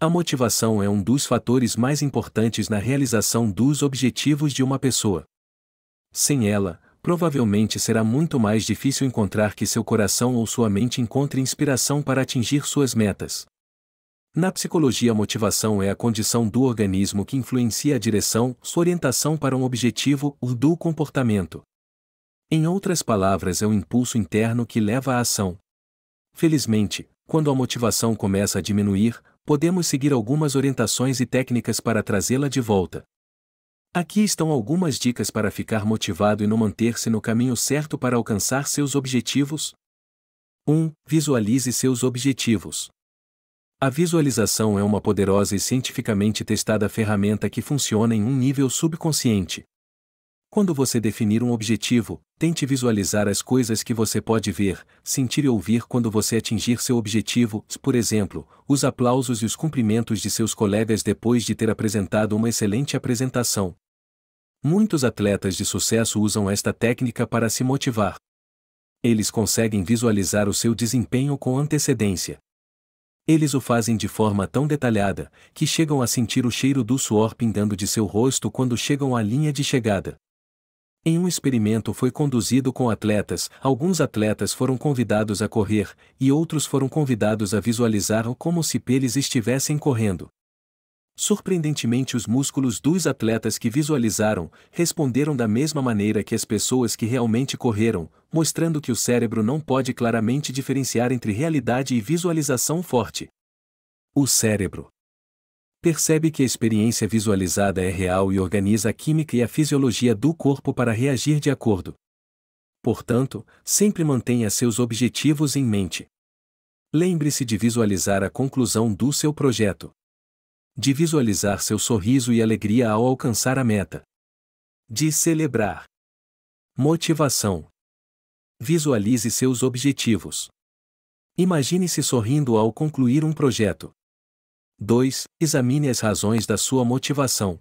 A motivação é um dos fatores mais importantes na realização dos objetivos de uma pessoa. Sem ela, provavelmente será muito mais difícil encontrar que seu coração ou sua mente encontre inspiração para atingir suas metas. Na psicologia, a motivação é a condição do organismo que influencia a direção, sua orientação para um objetivo ou do comportamento. Em outras palavras, é o impulso interno que leva à ação. Felizmente, quando a motivação começa a diminuir, podemos seguir algumas orientações e técnicas para trazê-la de volta. Aqui estão algumas dicas para ficar motivado e não manter-se no caminho certo para alcançar seus objetivos. 1. Visualize seus objetivos. A visualização é uma poderosa e cientificamente testada ferramenta que funciona em um nível subconsciente. Quando você definir um objetivo, Tente visualizar as coisas que você pode ver, sentir e ouvir quando você atingir seu objetivo, por exemplo, os aplausos e os cumprimentos de seus colegas depois de ter apresentado uma excelente apresentação. Muitos atletas de sucesso usam esta técnica para se motivar. Eles conseguem visualizar o seu desempenho com antecedência. Eles o fazem de forma tão detalhada que chegam a sentir o cheiro do suor pingando de seu rosto quando chegam à linha de chegada. Em um experimento foi conduzido com atletas, alguns atletas foram convidados a correr, e outros foram convidados a visualizar como se eles estivessem correndo. Surpreendentemente, os músculos dos atletas que visualizaram responderam da mesma maneira que as pessoas que realmente correram, mostrando que o cérebro não pode claramente diferenciar entre realidade e visualização forte. O cérebro percebe que a experiência visualizada é real e organiza a química e a fisiologia do corpo para reagir de acordo. Portanto, sempre mantenha seus objetivos em mente. Lembre-se de visualizar a conclusão do seu projeto. De visualizar seu sorriso e alegria ao alcançar a meta. De celebrar. Motivação. Visualize seus objetivos. Imagine-se sorrindo ao concluir um projeto. 2. Examine as razões da sua motivação,